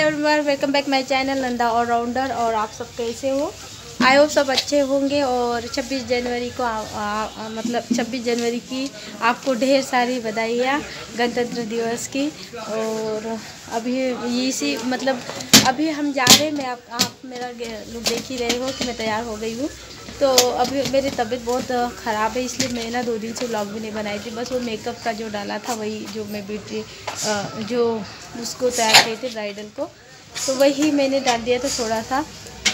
everyone welcome back my channel Nanda और rounder और आप सब कैसे हो आई होप सब अच्छे होंगे और 26 जनवरी को आ, आ, आ, मतलब 26 जनवरी की आपको ढेर सारी बधाइयाँ गणतंत्र दिवस की और अभी इसी मतलब अभी हम जा रहे हैं मैं आप, आप मेरा लुक देख ही रहे हो कि मैं तैयार हो गई हूँ तो अभी मेरी तबीयत बहुत ख़राब है इसलिए मैं ना दो दिन से ब्लॉग भी नहीं बनाई थी बस वो मेकअप का जो डाला था वही जो मैं ब्यूटी जो उसको तैयार किए थे ब्राइडल को तो वही मैंने डाल दिया था थोड़ा सा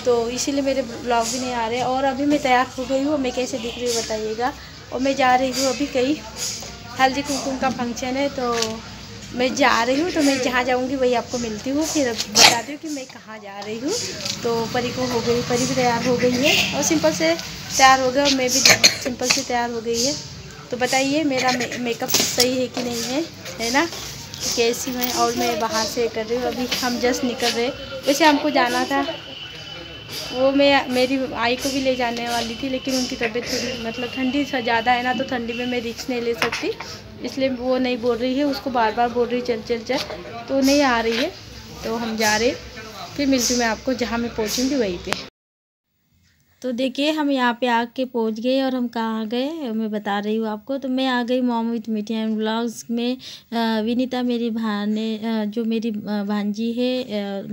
तो इसीलिए मेरे ब्लॉग भी नहीं आ रहे और अभी मैं तैयार हो गई हूँ मैं कैसे दिख रही हूँ बताइएगा और मैं जा रही हूँ अभी कहीं हल्दी कुमकुम का फंक्शन है तो मैं जा रही हूँ तो मैं जहाँ जाऊँगी वही आपको मिलती हूँ फिर बताती हूँ कि मैं कहाँ जा रही हूँ तो परी को हो गई परी भी तैयार हो गई है और सिंपल से तैयार हो गया और मैं भी सिंपल से तैयार हो गई है तो बताइए मेरा मेकअप सही है कि नहीं है है ना कैसी मैं और मैं बाहर से कर रही हूँ अभी हम जस्ट निकल रहे वैसे हमको जाना था वो मैं मेरी आई को भी ले जाने वाली थी लेकिन उनकी तबीयत थोड़ी मतलब ठंडी ज़्यादा है ना तो ठंडी में मैं रिक्स नहीं ले सकती इसलिए वो नहीं बोल रही है उसको बार बार बोल रही चल चल चल तो नहीं आ रही है तो हम जा रहे फिर मिलती मैं आपको जहाँ मैं पहुँचूँगी वहीं पर तो देखिए हम यहाँ पे आके पहुँच गए और हम कहाँ गए मैं बता रही हूँ आपको तो मैं आ गई मॉम विथ मीठिया एंड ब्लॉग्स में विनीता मेरी भाने जो मेरी भांजी है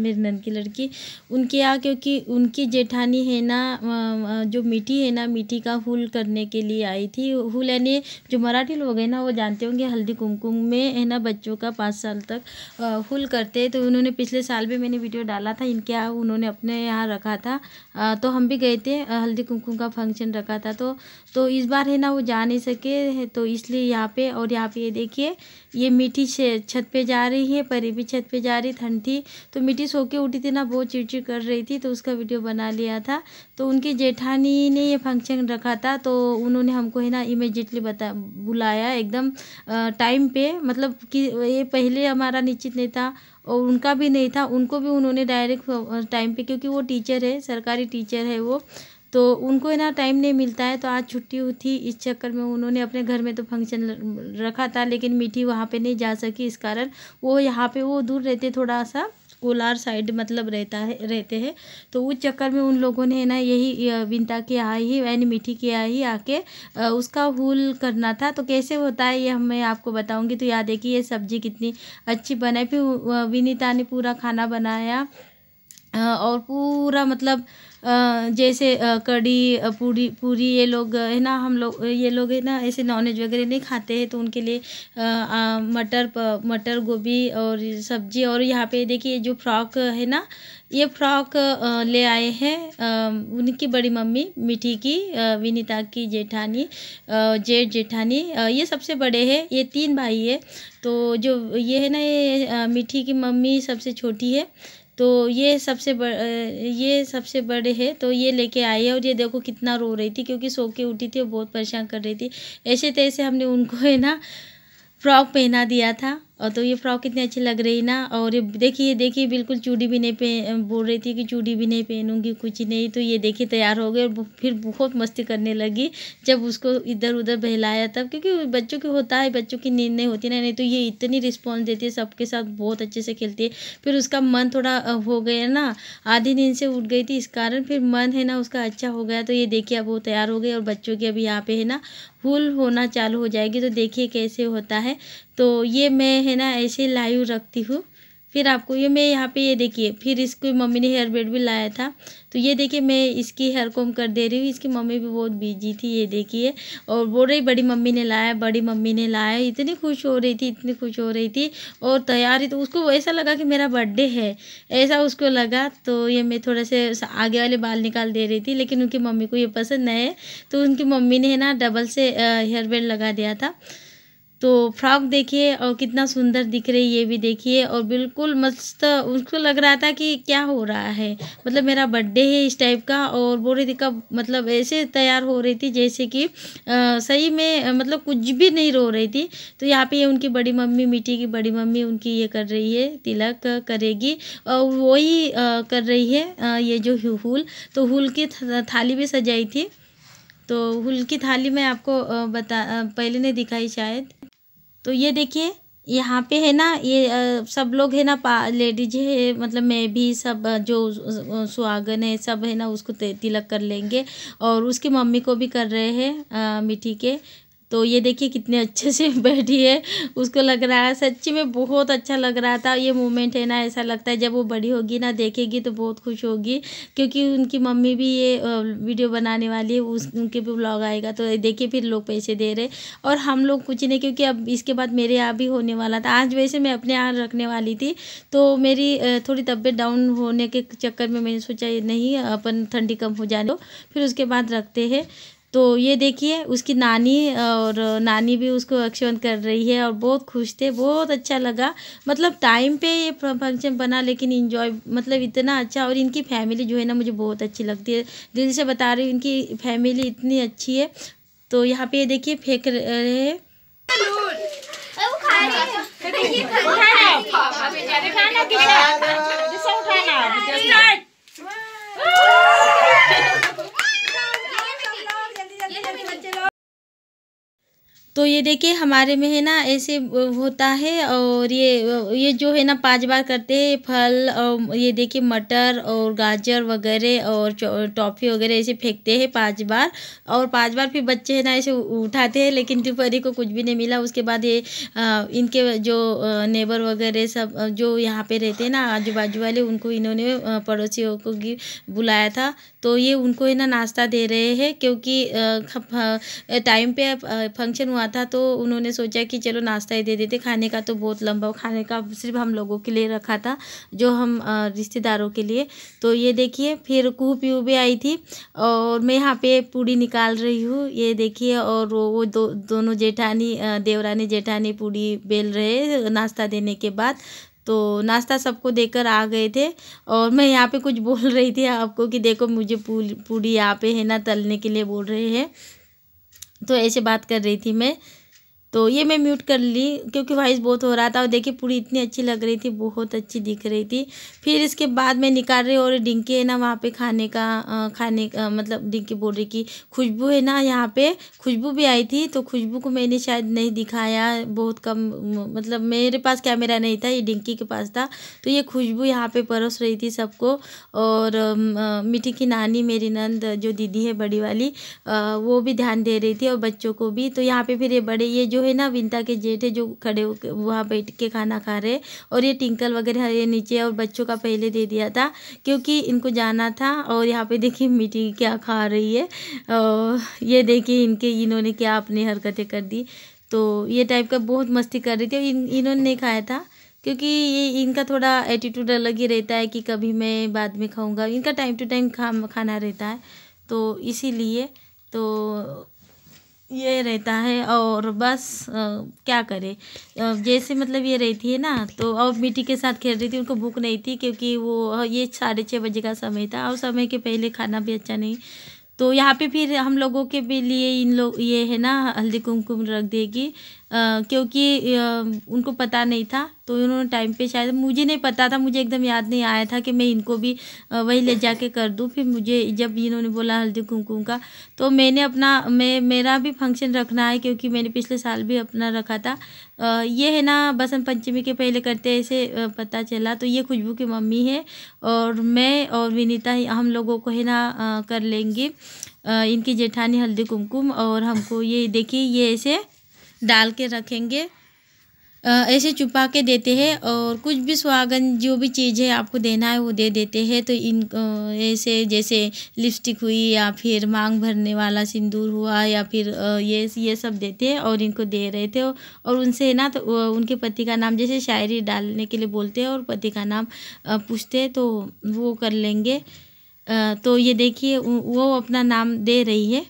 मेरी नन की लड़की उनके यहाँ क्योंकि उनकी जेठानी है ना जो मीठी है ना मीठी का हुल करने के लिए आई थी हुल यानी जो मराठी लोग हैं ना वो जानते होंगे हल्दी कुमकुम में है ना बच्चों का पाँच साल तक हुल करते तो उन्होंने पिछले साल भी मैंने वीडियो डाला था इनके यहाँ उन्होंने अपने यहाँ रखा था तो हम भी गए थे हल्दी कुमकुम का फंक्शन रखा था तो तो इस बार है ना वो जा नहीं सके तो इसलिए यहाँ पे और यहाँ पे ये देखिए ये मीठी छत पे जा रही है परी भी छत पे जा रही ठंड थी तो मीठी सो के उठी थी ना बहुत चिड़चिड़ कर रही थी तो उसका वीडियो बना लिया था तो उनकी जेठानी ने ये फंक्शन रखा था तो उन्होंने हमको है ना इमेजिएटली बता बुलाया एकदम टाइम पे मतलब कि ये पहले हमारा निश्चित नहीं था और उनका भी नहीं था उनको भी उन्होंने डायरेक्ट टाइम पे क्योंकि वो टीचर है सरकारी टीचर है वो तो उनको ना टाइम नहीं मिलता है तो आज छुट्टी हुई थी इस चक्कर में उन्होंने अपने घर में तो फंक्शन रखा था लेकिन मीठी वहाँ पे नहीं जा सकी इस कारण वो यहाँ पे वो दूर रहते थोड़ा सा कोलार साइड मतलब रहता है रहते हैं तो उस चक्कर में उन लोगों ने ना यही विनता के ही यानी मीठी के ही आके उसका हुल करना था तो कैसे होता है ये मैं आपको बताऊँगी तो याद है कि ये सब्जी कितनी अच्छी बनाई फिर विनीता ने पूरा खाना बनाया और पूरा मतलब जैसे कड़ी पूरी पूरी ये लोग है ना हम लोग ये लोग है ना ऐसे नॉनवेज वगैरह नहीं खाते हैं तो उनके लिए मटर मटर गोभी और सब्जी और यहाँ पे देखिए जो फ्रॉक है ना ये फ्रॉक ले आए हैं उनकी बड़ी मम्मी मिठी की विनीता की जेठानी जेठ जेठानी ये सबसे बड़े हैं ये तीन भाई है तो जो ये है ना ये मिठी की मम्मी सबसे छोटी है तो ये सबसे बड़ ये सबसे बड़े है तो ये लेके आई है और ये देखो कितना रो रही थी क्योंकि सो के उठी थी और बहुत परेशान कर रही थी ऐसे तैसे हमने उनको है ना फ्रॉक पहना दिया था और तो ये फ्रॉक कितनी अच्छी लग रही ना और ये देखिए देखिए बिल्कुल चूड़ी भी नहीं पहन बोल रही थी कि चूड़ी भी नहीं पहनूंगी कुछ नहीं तो ये देखिए तैयार हो गए फिर बहुत मस्ती करने लगी जब उसको इधर उधर बहलाया तब क्योंकि बच्चों की होता है बच्चों की नींद नहीं होती ना नहीं तो ये इतनी रिस्पॉन्स देती है सबके साथ बहुत अच्छे से खेलती है फिर उसका मन थोड़ा हो गया ना आधी नींद से उठ गई थी इस कारण फिर मन है ना उसका अच्छा हो गया तो ये देखिए अब वो तैयार हो गई और बच्चों की अभी यहाँ पे है ना फूल होना चालू हो जाएगी तो देखिए कैसे होता है तो ये मैं है ना ऐसे लाइव रखती हूँ फिर आपको ये मैं यहाँ पे ये देखिए फिर इसकी मम्मी ने हेयर बेड भी लाया था तो ये देखिए मैं इसकी हेयर कॉम कर दे रही हूँ इसकी मम्मी भी बहुत बिजी थी ये देखिए और बोल रही बड़ी मम्मी ने लाया बड़ी मम्मी ने लाया इतनी खुश हो रही थी इतनी खुश हो रही थी और तैयारी तो उसको ऐसा लगा कि मेरा बर्थडे है ऐसा उसको लगा तो ये मैं थोड़ा से आगे वाले बाल निकाल दे रही थी लेकिन उनकी मम्मी को ये पसंद नहीं है तो उनकी मम्मी ने है ना डबल से हेयर बेड लगा दिया था तो फ्रॉक देखिए और कितना सुंदर दिख रही है ये भी देखिए और बिल्कुल मस्त उसको लग रहा था कि क्या हो रहा है मतलब मेरा बर्थडे है इस टाइप का और बोरे कब मतलब ऐसे तैयार हो रही थी जैसे कि आ, सही में मतलब कुछ भी नहीं रो रही थी तो यहाँ पे ये उनकी बड़ी मम्मी मिट्टी की बड़ी मम्मी उनकी ये कर रही है तिलक करेगी और वही कर रही है आ, ये जो हुल तो हुल की थाली भी सजाई थी तो हुल की थाली मैं आपको बता पहले नहीं दिखाई शायद तो ये देखिए यहाँ पे है ना ये आ, सब लोग है ना लेडीज है मतलब मैं भी सब जो सुहागन है सब है ना उसको तिलक कर लेंगे और उसकी मम्मी को भी कर रहे हैं मिट्टी के तो ये देखिए कितने अच्छे से बैठी है उसको लग रहा है सच्ची में बहुत अच्छा लग रहा था ये मोमेंट है ना ऐसा लगता है जब वो बड़ी होगी ना देखेगी तो बहुत खुश होगी क्योंकि उनकी मम्मी भी ये वीडियो बनाने वाली है उस उनके भी ब्लॉग आएगा तो देखिए फिर लोग पैसे दे रहे और हम लोग कुछ नहीं क्योंकि अब इसके बाद मेरे यहाँ भी होने वाला था आज वैसे मैं अपने यहाँ रखने वाली थी तो मेरी थोड़ी तबीयत डाउन होने के चक्कर में मैंने सोचा नहीं अपन ठंडी कम हो जाने फिर उसके बाद रखते हैं तो ये देखिए उसकी नानी और नानी भी उसको अक्षवंत कर रही है और बहुत खुश थे बहुत अच्छा लगा मतलब टाइम पे ये फंक्शन बना लेकिन इन्जॉय मतलब इतना अच्छा और इनकी फैमिली जो है ना मुझे बहुत अच्छी लगती है दिल से बता रही हूँ इनकी फैमिली इतनी अच्छी है तो यहाँ पे ये देखिए फेंक रहे हैं तो ये देखिए हमारे में है ना ऐसे होता है और ये ये जो है ना पाँच बार करते हैं फल और ये देखिए मटर और गाजर वगैरह और टॉफ़ी वगैरह ऐसे फेंकते हैं पाँच बार और पाँच बार फिर बच्चे है ना ऐसे उठाते हैं लेकिन दोपहरी को कुछ भी नहीं मिला उसके बाद ये इनके जो नेबर वगैरह सब जो यहाँ पे रहते हैं ना आजू बाजू वाले उनको इन्होंने पड़ोसियों को बुलाया था तो ये उनको है ना नाश्ता दे रहे हैं क्योंकि टाइम पर फंक्शन हुआ हुआ था तो उन्होंने सोचा कि चलो नाश्ता ही दे देते खाने का तो बहुत लंबा खाने का सिर्फ हम लोगों के लिए रखा था जो हम रिश्तेदारों के लिए तो ये देखिए फिर कुह पीहू भी आई थी और मैं यहाँ पे पूड़ी निकाल रही हूँ ये देखिए और वो दो दोनों जेठानी देवरानी जेठानी पूड़ी बेल रहे नाश्ता देने के बाद तो नाश्ता सबको देकर आ गए थे और मैं यहाँ पे कुछ बोल रही थी आपको कि देखो मुझे पूड़ी यहाँ पे है ना तलने के लिए बोल रहे हैं तो ऐसे बात कर रही थी मैं तो ये मैं म्यूट कर ली क्योंकि वॉइस बहुत हो रहा था और देखिए पूरी इतनी अच्छी लग रही थी बहुत अच्छी दिख रही थी फिर इसके बाद मैं निकाल रही और डिंकी है ना वहाँ पे खाने का खाने का मतलब डिंकी बोल रही कि खुशबू है ना यहाँ पे खुशबू भी आई थी तो खुशबू को मैंने शायद नहीं दिखाया बहुत कम मतलब मेरे पास कैमरा नहीं था ये डिंकी के पास था तो ये खुशबू यहाँ पर परोस रही थी सबको और मिठी की नानी मेरी नंद जो दीदी है बड़ी वाली वो भी ध्यान दे रही थी और बच्चों को भी तो यहाँ पर फिर ये बड़े ये जो है ना विंता के जेठ है जो खड़े होकर वहाँ बैठ के खाना खा रहे और ये टिंकल वगैरह ये नीचे और बच्चों का पहले दे दिया था क्योंकि इनको जाना था और यहाँ पे देखिए मिट्टी क्या खा रही है और ये देखिए इनके इन्होंने क्या अपनी हरकतें कर दी तो ये टाइप का बहुत मस्ती कर रही थी और इन इन्होंने नहीं खाया था क्योंकि ये इनका थोड़ा एटीट्यूड अलग ही रहता है कि कभी मैं बाद में खाऊंगा इनका टाइम टू टाइम खा खाना रहता है तो इसीलिए तो ये रहता है और बस क्या करे जैसे मतलब ये रहती है ना तो और मिट्टी के साथ खेल रही थी उनको भूख नहीं थी क्योंकि वो ये साढ़े छः बजे का समय था और समय के पहले खाना भी अच्छा नहीं तो यहाँ पे फिर हम लोगों के भी लिए इन लोग ये है ना हल्दी कुमकुम रख देगी क्योंकि उनको पता नहीं था तो उन्होंने टाइम पे शायद मुझे नहीं पता था मुझे एकदम याद नहीं आया था कि मैं इनको भी वही ले जा के कर दूँ फिर मुझे जब इन्होंने बोला हल्दी कुमकुम का तो मैंने अपना मैं मेरा भी फंक्शन रखना है क्योंकि मैंने पिछले साल भी अपना रखा था ये है ना बसंत पंचमी के पहले करते ऐसे पता चला तो ये खुशबू की मम्मी है और मैं और विनीता हम लोगों को है ना कर लेंगे इनकी जेठानी हल्दी कुमकुम और हमको ये देखिए ये ऐसे डाल के रखेंगे ऐसे छुपा के देते हैं और कुछ भी सुहागन जो भी चीज़ है आपको देना है वो दे देते हैं तो इन ऐसे जैसे लिपस्टिक हुई या फिर मांग भरने वाला सिंदूर हुआ या फिर ये ये सब देते हैं और इनको दे रहे थे और उनसे ना तो उनके पति का नाम जैसे शायरी डालने के लिए बोलते हैं और पति का नाम पूछते तो वो कर लेंगे तो ये देखिए वो अपना नाम दे रही है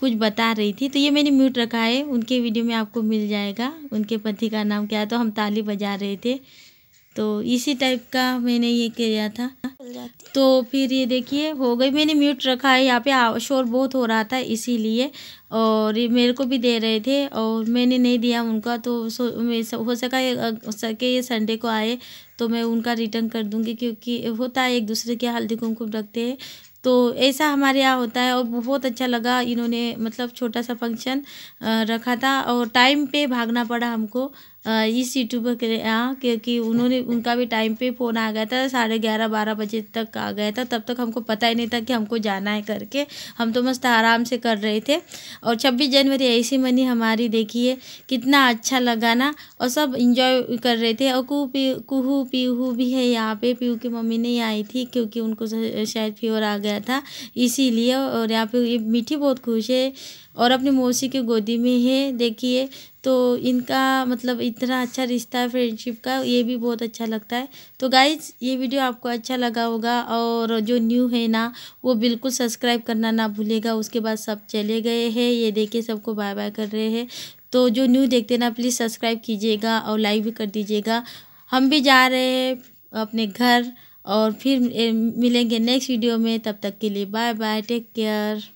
कुछ बता रही थी तो ये मैंने म्यूट रखा है उनके वीडियो में आपको मिल जाएगा उनके पति का नाम क्या तो हम ताली बजा रहे थे तो इसी टाइप का मैंने ये किया था तो फिर ये देखिए हो गई मैंने म्यूट रखा है यहाँ पे शोर बहुत हो रहा था इसीलिए और ये मेरे को भी दे रहे थे और मैंने नहीं दिया उनका तो हो सका सके ये संडे को आए तो मैं उनका रिटर्न कर दूंगी क्योंकि होता है एक दूसरे के हल्दी कुमकुम रखते हैं तो ऐसा हमारे यहाँ होता है और बहुत अच्छा लगा इन्होंने मतलब छोटा सा फंक्शन रखा था और टाइम पे भागना पड़ा हमको इस यूट्यूबर के यहाँ क्योंकि उन्होंने उनका भी टाइम पे फ़ोन आ गया था साढ़े ग्यारह बारह बजे तक आ गया था तब तक हमको पता ही नहीं था कि हमको जाना है करके हम तो मस्त आराम से कर रहे थे और छब्बीस जनवरी ऐसी मनी हमारी देखिए कितना अच्छा लगा ना और सब इंजॉय कर रहे थे और कुह पी कुहू पीहू भी है यहाँ पे पीहू की मम्मी नहीं आई थी क्योंकि उनको शायद फीवर आ गया था इसीलिए और यहाँ पे ये मीठी बहुत खुश है और अपनी मौसी की गोदी में है देखिए तो इनका मतलब इतना अच्छा रिश्ता है फ्रेंडशिप का ये भी बहुत अच्छा लगता है तो गाइज ये वीडियो आपको अच्छा लगा होगा और जो न्यू है ना वो बिल्कुल सब्सक्राइब करना ना भूलेगा उसके बाद सब चले गए हैं ये देखे सबको बाय बाय कर रहे हैं तो जो न्यू देखते ना प्लीज़ सब्सक्राइब कीजिएगा और लाइक भी कर दीजिएगा हम भी जा रहे हैं अपने घर और फिर मिलेंगे नेक्स्ट वीडियो में तब तक के लिए बाय बाय टेक केयर